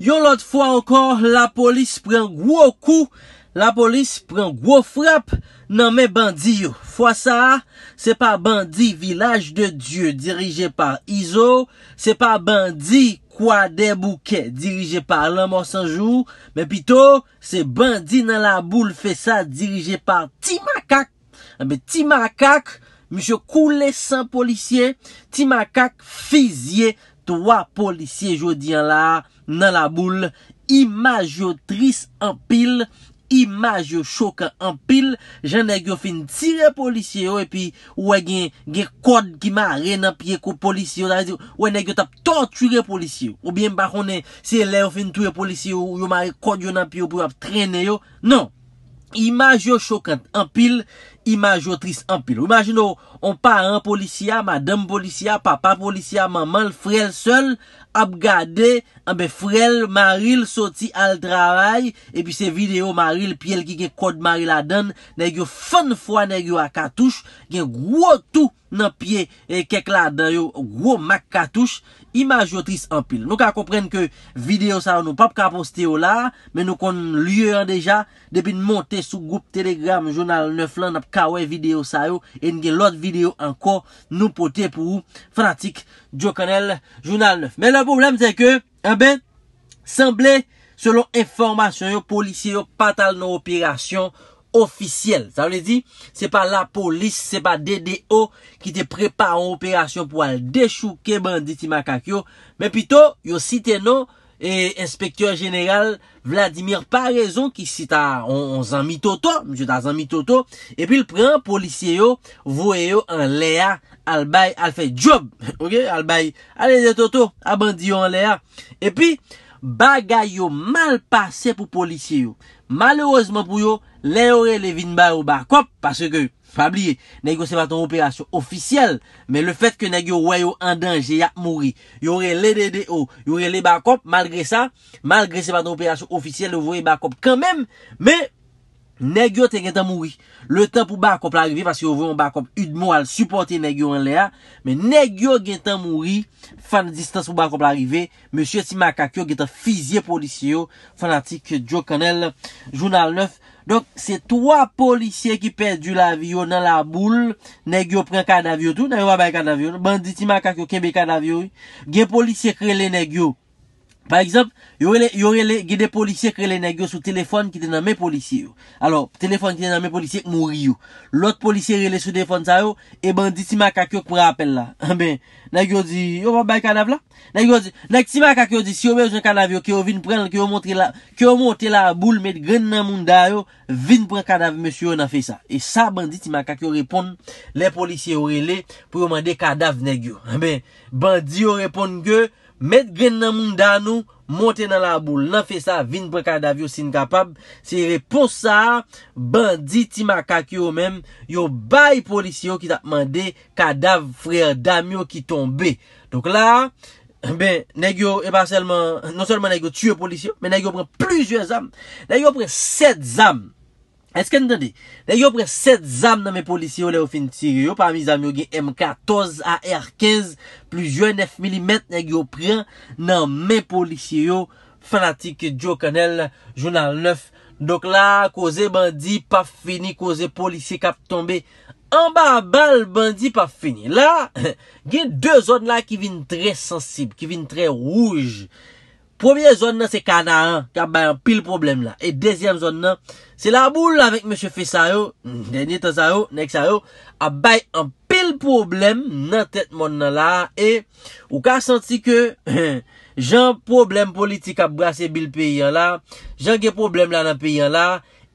Yon lot fwa ankon, la polis pren gwo kou, la polis pren gwo frap nan me bandi yo. Fwa sa, se pa bandi vilaj de dieu dirije par Izo, se pa bandi kwa debouke dirije par laman sanjou, me pito, se bandi nan la boule fe sa dirije par ti makak. Ame eh ti makak, misho koule san polisye, ti makak fizye. Ouwa polisye jodi an la nan la boule Imaj yo tris an pil Imaj yo chokan an pil Jan nan gen fin tire polisye yo E pi ouwa gen gen kod ki ma re nan pi E ko polisye yo Ouwa gen gen tap torture polisye yo Ou bien bakone se le yo fin ture polisye yo Ou yo ma re kod yo nan pi Ou pou ap trene yo Non, imaj yo chokan an pil Imaj yo tris an pil imajotris ampil. Imagino, on pa an policia, madame policia, papa policia, maman l'frel sol, ap gade, anbe frel maril soti al travay epi se video maril piel ki gen kod maril adan negyo fan fwa negyo ak katouche gen gwo tou nan pie e, kek la den yo gwo mak katouche imajotris anpil nou ka kompren ke video sa yo nou pap ka poste yo la men nou kon lye an deja depi nou monte sou group telegram journal 9 lan ap kawen video sa yo en gen lot video anko nou pote pou fratik mwen Jo konel, jounal 9. Men la poublem zè ke, semblè, selon informasyon, yon polisye yon patal nou operasyon ofisyel. Se pa la polis, se pa DDO ki te prepa ou operasyon pou al deshouke banditi makakyo. Men pito, yon siten nou E inspektor jeneral Vladimir Parazon ki sita on zanmi toto, mjou ta zanmi toto, epi l preman polisye yo voye yo an lea albay, alfe job, ok, albay, ale de toto, abandi yo an lea, epi bagay yo mal pase pou polisye yo, malerouzman pou yo, Len yore le vinba ou bakop Pase ke, fabliye, negyo se vatan Operasyon ofisyel, men le fet Ke negyo wayo an denje ya mouri Yore le dede ou, yore le bakop Malgre sa, malgre se vatan Operasyon ofisyel, yore bakop kanmen Men, negyo ten gen tan mouri Le tan pou bakop la rive Pase yo vayan bakop, yon mou al supporte Negyo en le a, men negyo gen tan mouri Fan distance pou bakop la rive Monsie si makakyo gen tan fizye Polisyyo, fanatik Joe Kanel Jounal 9 Donk, se 3 polisye ki perdi la viyo nan la boule, negyo pren kan avyo tou, nan yon wabay kan avyo, banditima kak yo keme kan avyo, gen polisye krele negyo, Par exemple, yon rele gede polisye krele negyo sou telefon ki tena men polisye yo. Alors, telefon ki tena men polisye mou riyo. Lot polisye rele sou defon sa yo, e banditima kakyo kpura apel la. Ame, negyo di, yon va bay kanav la? Negyo di, negyotima kakyo di, si yon ve yon kanav yo ki yo vin pren, ki yo montre la, ki yo montre la boule met gren nan moun da yo, vin pren kanav monsyo yo nan fe sa. E sa banditima kakyo repon, le polisye rele pou yon vende kanav negyo. Ame, banditima kakyo repon ge, Met gen nan moun dan nou, monte nan la bou. Nan fe sa, vin pre kadav yo sin kapab. Se repos sa, bandi ti makak yo menm, yo bay polisyon ki ta pman de kadav freyadam yo ki tombe. Donk la, ben, negyo e pa selman, non selman negyo tue polisyon, men negyo pre plizye zanm. Negyo pre set zanm. Eske nou dande, nan yo pre 7 zam nan men polisye yo le ou fin tir yo. Parmi zam yo gen M14, AR15, plus yo 9mm nan yo pre nan men polisye yo fanatik Joe Connell, Jounal 9. Dok la, koze bandi pa fini, koze polisye kap tombe. An ba bal bandi pa fini. La, gen 2 zon la ki vin tre sensib, ki vin tre rouj. Provyen zon nan se kada an, ka bay an pil problem la. E dezyen zon nan, se la bou l avik mèche fè sarou, denye tan sarou, nek sarou, a bay an pil problem nan tèt moun nan la, e ou ka santi ke, jan problem politik ap brase bil peyan la, jan gen problem lan nan peyan la,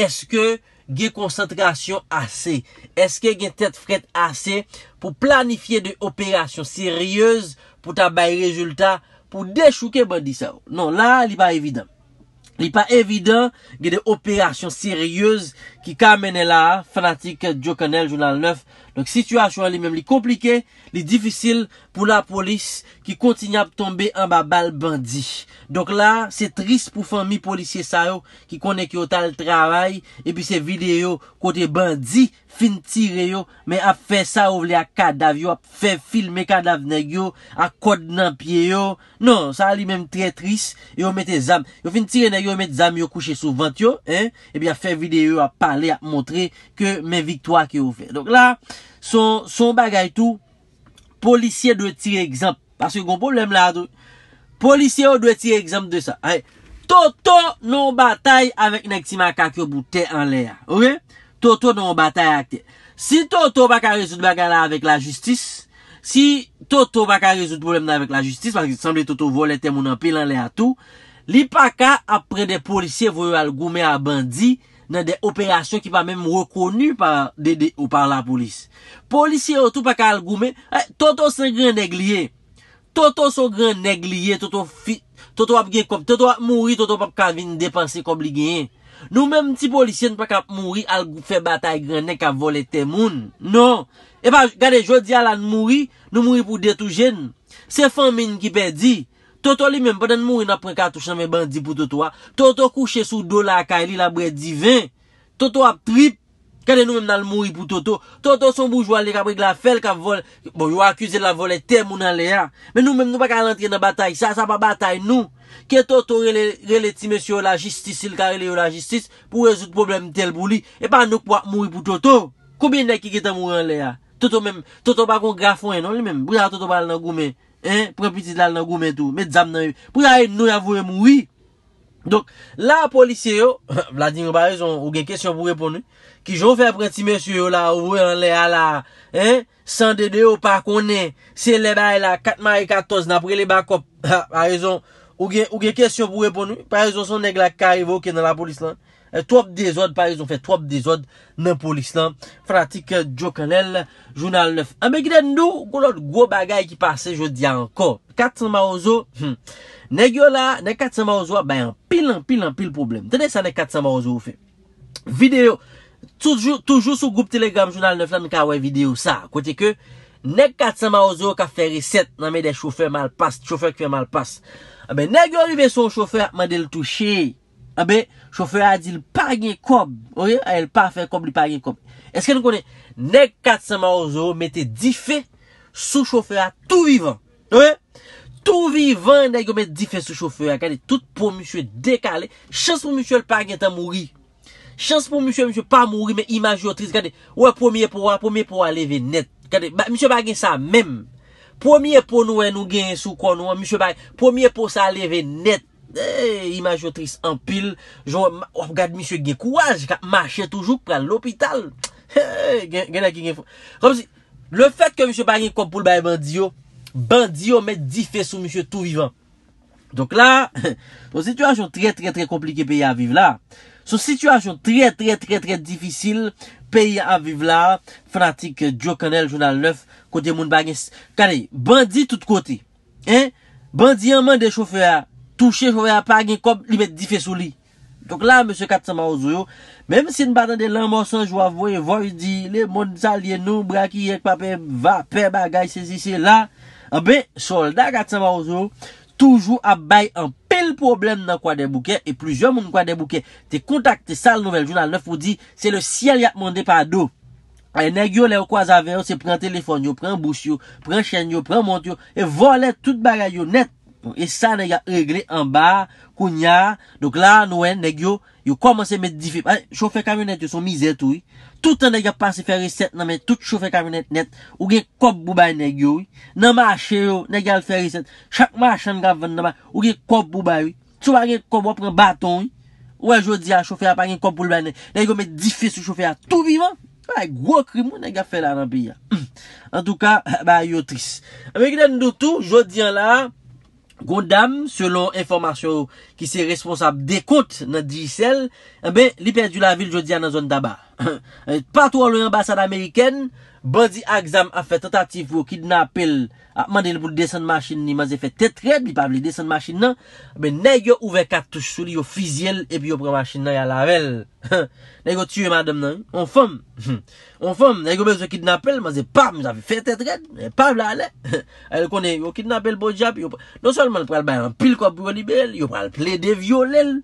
eske gen konsentrasyon ase, eske gen tèt fret ase, pou planifiye de operasyon siryez, pou ta bay rezultat, pou dechouke bodi sa ou. Non, la li pa evidant. Li pa evidant ge de operasyon siryeouz ki kamene la, fanatik Joe Connell, Jounal 9, donc situasyon li mem li komplike, li difisil pou la polis ki kontinye ap tombe an ba bal bandi donc la, se tris pou fami polisye sa yo, ki konek yo tal travay epi se videyo kote bandi, fin tire yo men ap fe sa ou vle a kadav yo ap fe filme kadav negyo ak kod nan pie yo, non sa li mem tre tris, yo mette zam yo fin tire negyo, yo mette zam, yo kouche souvant yo epi a fe videyo, a pa a li ap montre ke men viktoa ki ou fe. Donk la, son bagay tou, polisye dwe tire egzamp. Pase kon problem la, polisye ou dwe tire egzamp de sa. Toto non batay avek neksimaka ki ou boute an le a. Ou e? Toto non batay akte. Si toto baka rezout bagay la avek la justis, si toto baka rezout problem la avek la justis, pase ki san de toto volete moun an pil an le a tou, li paka apre de polisye vwe al goume a bandi, Nè de operasyon ki pa mèm rekonu par la polis. Polisye ou tou pa kal goumè, eh, toto se gran neglije. Toto se gran neglije, toto ap gen kom, toto ap mouri, toto pa kal vin depanse kom li gen. Nou mèm ti polisyen pa kal mouri, al fe batay gran nek a vole temoun. Non. E pa gade jodi al an mouri, nou mouri pou detou jen. Se fan mèm ki pe di, Toto li menm, pa den mouri nan prekato chanme bandi pou Toto a. Toto kouche sou do la akay li la bret divin. Toto a prip, kade nou menm nan mouri pou Toto. Toto son boujwa li ka brek la fel ka vol. Bon, jou akuse la vol etè mounan le a. Men nou menm, nou pa kal entre nan batay. Sa, sa pa batay nou. Ke Toto reletime sou la jistis, il ka rele yo la jistis pou rezout problem tel pou li. E pa nou kwa mouri pou Toto. Koubyen dek ki kita mouri an le a? Toto menm, Toto pa kon grafouen non li menm. Boutan Toto bal nan goumen. Pre piti dal nan gou men tou, men dzam nan yu Pre la yon nou yavou e mou yi Donk la polisye yo Vla din yo pa rezon, ou gen kesyon pou repon nou Ki joun fe pre ti mesyu yo la Ou wè an le ala San dede yo pa konen Se le bay la katman e katos na pre le bakop Ha, pa rezon Ou gen kesyon pou repon nou Pa rezon son neg la karivou ke nan la polis lan Tou ap dezod, pa yon fè tou ap dezod nan polis lan Fratik Djokanel, Jounal 9 Ambe giden nou, goun lòt gwo bagay ki pase, jò di ankon Kat sa ma ozo, ne gyo la, ne kat sa ma ozo, bay an pil an pil an pil problem Tene sa ne kat sa ma ozo ou fe Video, toujou sou goup Telegram, Jounal 9 lan, ka wè video sa Kote ke, ne kat sa ma ozo ou ka fè riset nan me de choufer malpas, choufer ki fè malpas Ambe ne gyo arrive son choufer, man del tou chè Ah a be, choufeur a di l'par gen kom, ouye, a e l'par fer kom l'par gen kom. Eske nou konen, nek 411 euro mette di fe sou choufeur a tou vivan, ouye. Tou vivan nek yo mette di fe sou choufeur a, kade, tout pou mishwe dekale. Chans pou mishwe l'par gen ta mouri. Chans pou mishwe mishwe pa mouri, men imajotris, kade, ouye, pou mye pou wap, pou mye pou waleve net. Kade, mishwe bagen sa menm. Pou mye pou nou e nou gen sou konou, ouye, mishwe bagen, pou mye pou sa aleve net. Eee, imajotris empil. Jou, wap gade msye gen kouaj. Mache toujouk pral l'opital. Eee, gen aki gen foun. Kom si, le fèt ke msye bagen kompoul baye bandiyo, bandiyo met di fè sou msye tout vivant. Donk la, son situasyon trè trè trè komplike peye a vive la. Son situasyon trè trè trè trè difisil peye a vive la. Frantik Joe Kanel, Jounal 9, kote moun bagen. Kane, bandi tout kote. Hein, bandi anman de choufea. touche jowè a pa gen kob li bet di fè sou li. Tok la, M. Katsama Ozo yo, mèm si n badan de lan morsan jowè voye voye di, le moun salye nou bra ki yek pa pe bagay se si se la, abè, eh solda Katsama Ozo eh, yo, toujou abay an pel problem nan kwa de bouke, e plujou moun kwa de bouke, te kontakte sal Nouvel Jounal 9 ou di, se le siel yat mande pa do. E neg yo lè ou kwa zave yo, se pren telefon yo, pren bouch yo, pren chen yo, pren mont yo, e vo lè tout bagay yo net, Bon, e sa nega regle anba, kounya Dok la nouen negyo Yo komanse met difi Choufe kamyonet yo son mizet ou Toutan negya pase fe reset nanmen Tout non, choufe kamyonet net Ou gen kop pou bay negyo Nanman che yo, negyal fe reset Chakman chan gavan nanman Ou gen kop pou bay Tsouwa gen kop wapren baton Ou anjou di a choufe a pan gen kop pou bay Negyo met difi sou choufe a Tou vivan Gwo krimou negya fe la nan pi En touka, ba yo tris Amiglen doutou, jodi an la Gondam, selon informasyon ki se responsab dekote nan diysel, eh li perdi la vil jodia nan zon daba. Patou alou yon basan Ameriken Bazi aksam afe totatif wou kidnapel A manden pou desen masin ni Maze fe tetred li pav li desen masin nan Be neyo ouve katoush sou li yo fizyel Epi yo pre masin nan yalarel Nego tuye madem nan On fom Nego bezo kidnapel Maze pav mi zavi fe tetred Pav la ale El konen yo kidnapel bojap Non sol man pral bayan pil kop brodi bel Yo pral ple de violel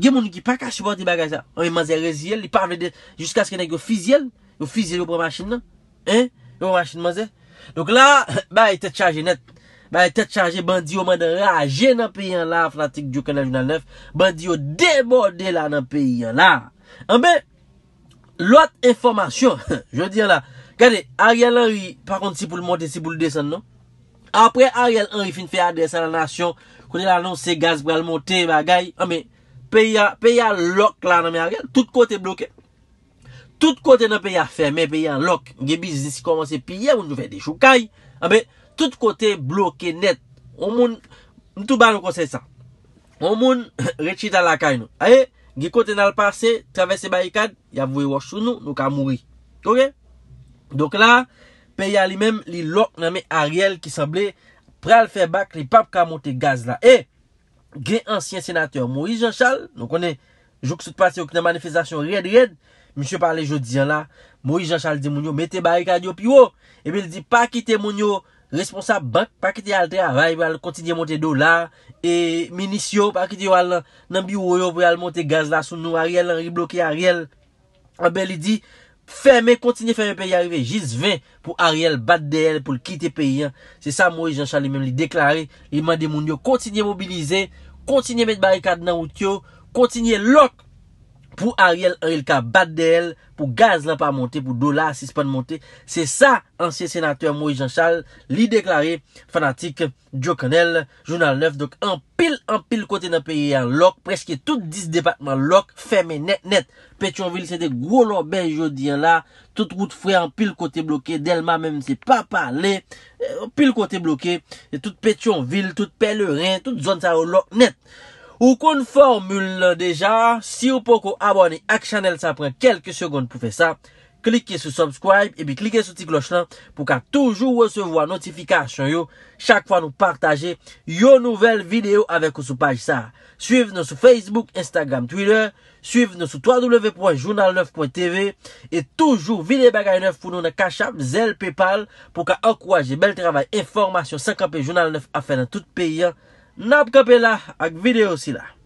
Gye moun ki pa ka suporti bagay sa, anwe maze rezye, li pa vede, jiska skenek yo fizye, yo fizye yo prema chine nan, eh, yo prema chine maze, lak, ba e tet chaje net, ba e tet chaje, bandi yo mwen de raje nan peyi an la, flantik diyo kenej nan lef, bandi yo debode la nan peyi an la, anbe, lot informasyon, jodi an la, gade, Ariel Henry, par konti si pou l monte, si pou l desen nan, apre Ariel Henry fin fe a desen la nasyon, kote la lons se gaz brel monte, bagay, anbe, Pe ya lok la nanme Ariel, tout kote bloke. Tout kote nanme pe ya ferme, pe ya lok. Ge biz disi komanse piye, moun nou fe de choukay. A be, tout kote bloke net. Moun, moun tou ban nou konse sa. Moun, rechita la kay nou. A ye, ge kote nanl pase, travese bayi kad, ya vwe wosou nou, nou ka mouri. Ok? Dok la, pe ya li menm, li lok nanme Ariel ki sable, pre al fe bak, li pap ka monte gaz la. E! E! gen ansyen senatèr, Maurice Jean Chal, nou konè, jouk soute pati ouk nan manifestasyon red, red, mishè parle jodi an la, Maurice Jean Chal di moun yo, metè barik adyo pi wo, e bel di, pa kite moun yo, responsab bank, pa kite alte avay, wè al kontidye montè dolar, e minisyon, pa kite wè al nan biwoyo, wè al montè gaz la sou nou, a riel, a riblokè a riel, a bel di, a bel di, Ferme, kontinye ferme pe yi arive Jisve pou Ariel bat de el Pou kite pe yi Se sa Moui Jean-Charles yi men li deklare Yi man de moun yo kontinye mobilize Kontinye met barikade nan out yo Kontinye lok Pou Ariel Erylka bat de el, pou gaz lan pa monte, pou do la, si se pan monte. Se sa, ansye senateur Moïse Jean-Charles, li deklare fanatik Diokanel, Jounal 9. Dok, an pil, an pil kote nan peyi an lok, preske tout dis depatman lok, feme net net. Petionville, se de gwo lor ben jodi an la, tout gout fwe an pil kote bloke, del ma men se pa pale. Eh, an pil kote bloke, tout Petionville, tout Pèlerin, tout zon sa o lok net. Ou kon formule la deja, si ou poko abone ak chanel sa pren kelke segonde pou fe sa, klike sou subscribe e bi klike sou ti glosch la pou ka toujou wesevo a notifikasyon yo, chakwa nou partaje yo nouvel video avek ou sou paj sa. Suiv nou sou Facebook, Instagram, Twitter, suiv nou sou www.journal9.tv e toujou vide bagay nou pou nou na kacham Zelle Paypal pou ka akwaje bel trabay e formasyon 50p Journal 9 a fe nan tout peyi an. Napkapela ak video sila